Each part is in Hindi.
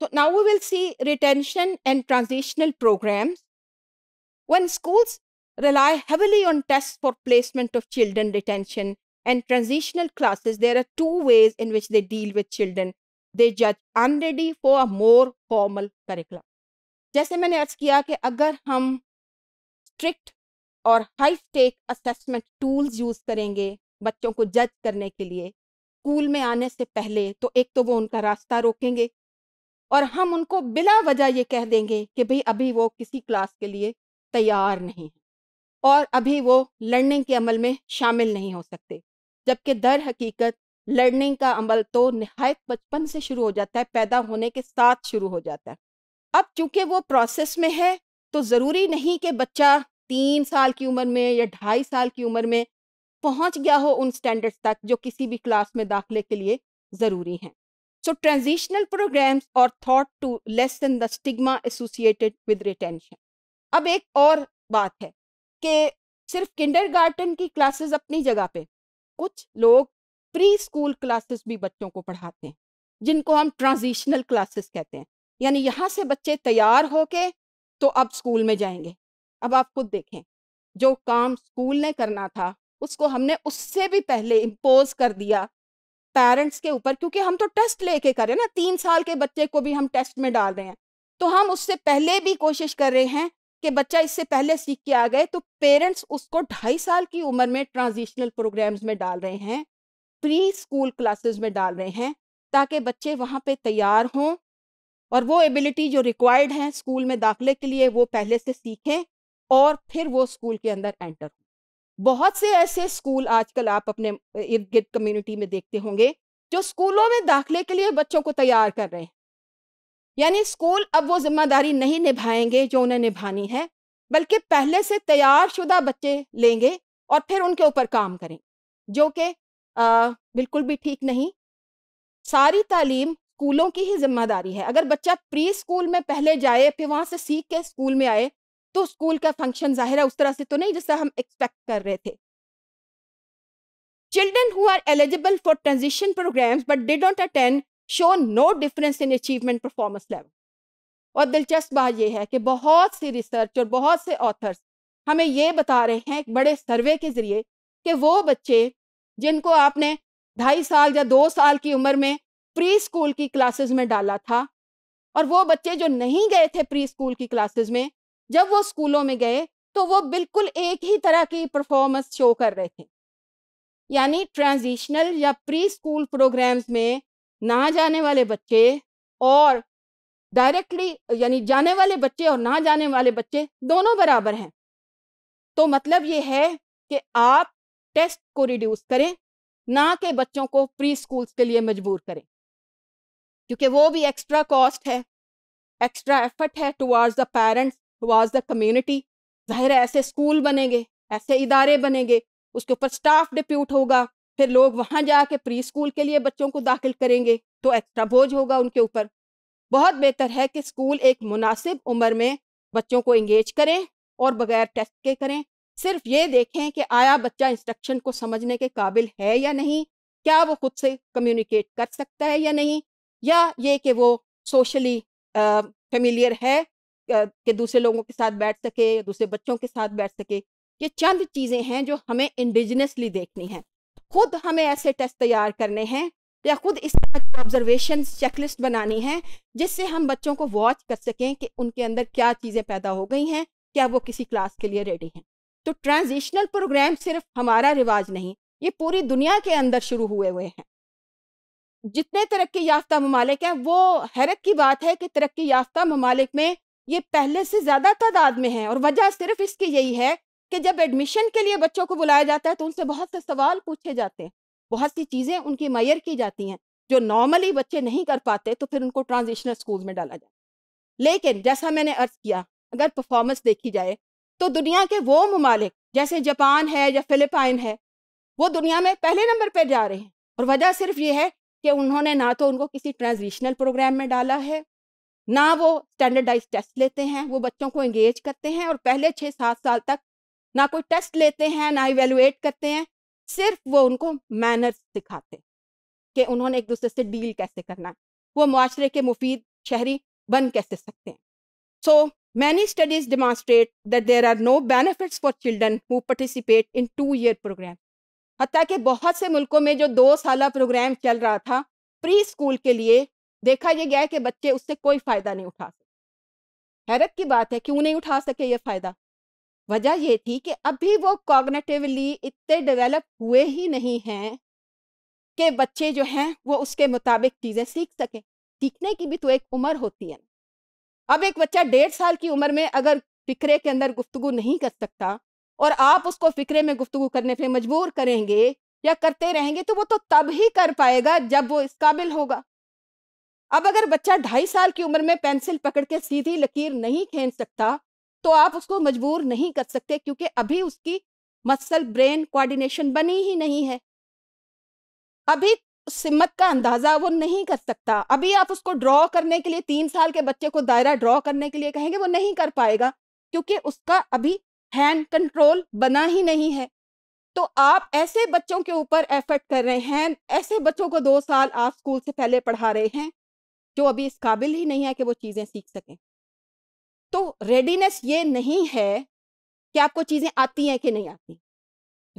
So now we will see retention and transitional programs. When schools rely heavily on tests for placement of children retention and transitional classes, there are two ways in which they deal with children. They judge unready for a more formal curriculum. जैसे मैंने अर्ज किया कि अगर हम स्ट्रिक्ट और high stake assessment tools use करेंगे बच्चों को जज करने के लिए स्कूल में आने से पहले तो एक तो वो उनका रास्ता रोकेंगे और हम उनको बिला वजह ये कह देंगे कि भाई अभी वो किसी क्लास के लिए तैयार नहीं है और अभी वो लर्निंग के अमल में शामिल नहीं हो सकते जबकि दर हकीकत लर्निंग का अमल तो नहायत बचपन से शुरू हो जाता है पैदा होने के साथ शुरू हो जाता है अब चूंकि वो प्रोसेस में है तो ज़रूरी नहीं कि बच्चा तीन साल की उम्र में या ढाई साल की उम्र में पहुंच गया हो उन स्टैंडर्ड्स तक जो किसी भी क्लास में दाखिले के लिए ज़रूरी हैं So transitional programs are thought to lessen the stigma associated with retention. अब एक और बात है कि सिर्फ किंडरगार्टन की क्लासेस अपनी जगह पे कुछ लोग प्री स्कूल क्लासेस भी बच्चों को पढ़ाते हैं जिनको हम ट्रांजिशनल क्लासेस कहते हैं यानी यहाँ से बच्चे तैयार होके तो अब स्कूल में जाएंगे अब आप खुद देखें जो काम स्कूल ने करना था उसको हमने उससे भी पहले इम्पोज कर दिया पेरेंट्स के ऊपर क्योंकि हम तो टेस्ट लेके करें ना तीन साल के बच्चे को भी हम टेस्ट में डाल रहे हैं तो हम उससे पहले भी कोशिश कर रहे हैं कि बच्चा इससे पहले सीख के आ गए तो पेरेंट्स उसको ढाई साल की उम्र में ट्रांजिशनल प्रोग्राम्स में डाल रहे हैं प्री स्कूल क्लासेस में डाल रहे हैं ताकि बच्चे वहाँ पे तैयार हों और वो एबिलिटी जो रिक्वायर्ड है स्कूल में दाखिले के लिए वो पहले से सीखें और फिर वो स्कूल के अंदर एंटर हों बहुत से ऐसे स्कूल आजकल आप अपने इर्द गिर्द कम्युनिटी में देखते होंगे जो स्कूलों में दाखिले के लिए बच्चों को तैयार कर रहे हैं यानी स्कूल अब वो जिम्मेदारी नहीं निभाएंगे जो उन्हें निभानी है बल्कि पहले से तैयार शुदा बच्चे लेंगे और फिर उनके ऊपर काम करें जो कि बिल्कुल भी ठीक नहीं सारी तालीम स्कूलों की ही जिम्मेदारी है अगर बच्चा प्री स्कूल में पहले जाए फिर वहाँ से सीख के स्कूल में आए तो स्कूल का फंक्शन जाहिर है उस तरह से तो नहीं जैसा हम एक्सपेक्ट कर रहे थे Children who are eligible for transition programs but did not attend show no difference in achievement performance level और दिलचस्प बात यह है कि बहुत सी रिसर्च और बहुत से ऑथर्स हमें ये बता रहे हैं एक बड़े सर्वे के ज़रिए कि वो बच्चे जिनको आपने ढाई साल या दो साल की उम्र में प्री स्कूल की क्लासेस में डाला था और वो बच्चे जो नहीं गए थे प्री स्कूल की क्लासेस में जब वो स्कूलों में गए तो वो बिल्कुल एक ही तरह की परफॉर्मेंस शो कर रहे थे यानी ट्रांजिशनल या प्री स्कूल प्रोग्राम्स में ना जाने वाले बच्चे और डायरेक्टली यानी जाने वाले बच्चे और ना जाने वाले बच्चे दोनों बराबर हैं तो मतलब ये है कि आप टेस्ट को रिड्यूस करें ना कि बच्चों को प्री स्कूल्स के लिए मजबूर करें क्योंकि वो भी एक्स्ट्रा कॉस्ट है एक्स्ट्रा एफर्ट है towards the parents was the community ज़ाहिर है ऐसे स्कूल बनेंगे ऐसे इदारे बनेंगे उसके ऊपर स्टाफ डिप्यूट होगा फिर लोग वहाँ जाके प्री स्कूल के लिए बच्चों को दाखिल करेंगे तो एक्स्ट्रा बोझ होगा उनके ऊपर बहुत बेहतर है कि स्कूल एक मुनासिब उम्र में बच्चों को इंगेज करें और बगैर टेस्ट के करें सिर्फ ये देखें कि आया बच्चा इंस्ट्रक्शन को समझने के काबिल है या नहीं क्या वो खुद से कम्युनिकेट कर सकता है या नहीं या ये कि वो सोशली फेमिलियर है के दूसरे लोगों के साथ बैठ सके दूसरे बच्चों के साथ बैठ सके ये चंद चीज़ें हैं जो हमें इंडिजनसली देखनी है खुद हमें ऐसे टेस्ट तैयार करने हैं या खुद इस तरह की ऑब्जर्वेशन चेकलिस्ट बनानी है जिससे हम बच्चों को वॉच कर सकें कि उनके अंदर क्या चीज़ें पैदा हो गई हैं क्या वो किसी क्लास के लिए रेडी हैं तो ट्रांजिशनल प्रोग्राम सिर्फ हमारा रिवाज नहीं ये पूरी दुनिया के अंदर शुरू हुए हुए हैं जितने तरक्की याफ्ता ममालिक हैं वो हैरत की बात है कि तरक्की याफ्ता ममालिक में ये पहले से ज़्यादा तादाद में है और वजह सिर्फ इसकी यही है कि जब एडमिशन के लिए बच्चों को बुलाया जाता है तो उनसे बहुत से सवाल पूछे जाते हैं बहुत सी चीज़ें उनकी मैयर की जाती हैं जो नॉर्मली बच्चे नहीं कर पाते तो फिर उनको ट्रांजिशनल स्कूल में डाला जाए लेकिन जैसा मैंने अर्ज किया अगर परफॉर्मेंस देखी जाए तो दुनिया के वो ममालिक जैसे जापान है या फिलिपाइन है वो दुनिया में पहले नंबर पर जा रहे हैं और वजह सिर्फ ये है कि उन्होंने ना तो उनको किसी ट्रांजिशनल प्रोग्राम में डाला है ना वो स्टैंडर्डाइज टेस्ट लेते हैं वो बच्चों को एंगेज करते हैं और पहले छः सात साल तक ना कोई टेस्ट लेते हैं ना इवेलुएट करते हैं सिर्फ वो उनको मैनर्स सिखाते कि उन्होंने एक दूसरे से डील कैसे करना है वो माशरे के मुफीद शहरी बन कैसे सकते हैं so many studies demonstrate that there are no benefit for children who participate in two year program हती कि बहुत से मुल्कों में जो दो साल प्रोग्राम चल रहा था प्री स्कूल के लिए देखा यह गया कि बच्चे उससे कोई फ़ायदा नहीं उठा सके हैरत की बात है क्यों नहीं उठा सके ये फ़ायदा वजह यह थी कि अभी वो कॉग्नेटिवली इतने डेवलप हुए ही नहीं हैं कि बच्चे जो हैं वो उसके मुताबिक चीज़ें सीख सकें सीखने की भी तो एक उम्र होती है अब एक बच्चा डेढ़ साल की उम्र में अगर फ़िक्रे के अंदर गुफ्तगु नहीं कर सकता और आप उसको फ़िक्रे में गुफ्तु करने पर मजबूर करेंगे या करते रहेंगे तो वो तो तब ही कर पाएगा जब वो इस काबिल होगा अब अगर बच्चा ढाई साल की उम्र में पेंसिल पकड़ के सीधी लकीर नहीं खींच सकता तो आप उसको मजबूर नहीं कर सकते क्योंकि अभी उसकी मसल ब्रेन कोऑर्डिनेशन बनी ही नहीं है अभी सिमत का अंदाजा वो नहीं कर सकता अभी आप उसको ड्रॉ करने के लिए तीन साल के बच्चे को दायरा ड्रॉ करने के लिए कहेंगे वो नहीं कर पाएगा क्योंकि उसका अभी हैंड कंट्रोल बना ही नहीं है तो आप ऐसे बच्चों के ऊपर एफर्ट कर रहे हैं ऐसे बच्चों को दो साल आप स्कूल से पहले पढ़ा रहे हैं जो अभी इस काबिल ही नहीं है कि वो चीज़ें सीख सकें तो रेडीनेस ये नहीं है कि आपको चीज़ें आती हैं कि नहीं आती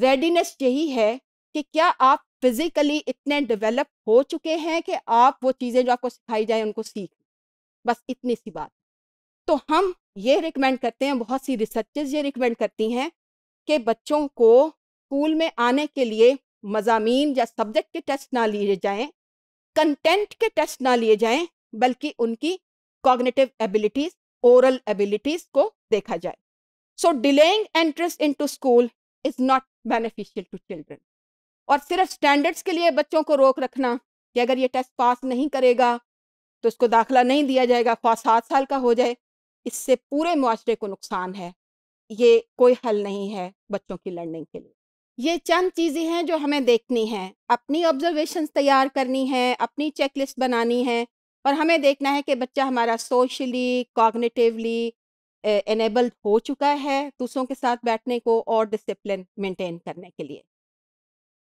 रेडीनेस यही है कि क्या आप फिज़िकली इतने डेवलप हो चुके हैं कि आप वो चीज़ें जो आपको सिखाई जाए उनको सीख बस इतनी सी बात तो हम ये रिकमेंड करते हैं बहुत सी रिसर्चेज ये रिकमेंड करती हैं कि बच्चों को स्कूल में आने के लिए मजामी या सब्जेक्ट के टेस्ट ना लिए जाएं कंटेंट के टेस्ट ना लिए जाएं बल्कि उनकी कॉग्निटिव एबिलिटीज ओरल एबिलिटीज को देखा जाए so delaying entrance to school is not beneficial to children और सिर्फ स्टैंडर्ड्स के लिए बच्चों को रोक रखना कि अगर ये टेस्ट पास नहीं करेगा तो उसको दाखिला नहीं दिया जाएगा खा सात साल का हो जाए इससे पूरे मुआरे को नुकसान है ये कोई हल नहीं है बच्चों की लर्निंग के लिए ये चंद चीज़ें हैं जो हमें देखनी हैं अपनी ऑब्जर्वेशन तैयार करनी है अपनी चेकलिस्ट बनानी है और हमें देखना है कि बच्चा हमारा सोशली कॉग्निटिवली एनेबल्ड हो चुका है दूसरों के साथ बैठने को और डिसिप्लिन मेंटेन करने के लिए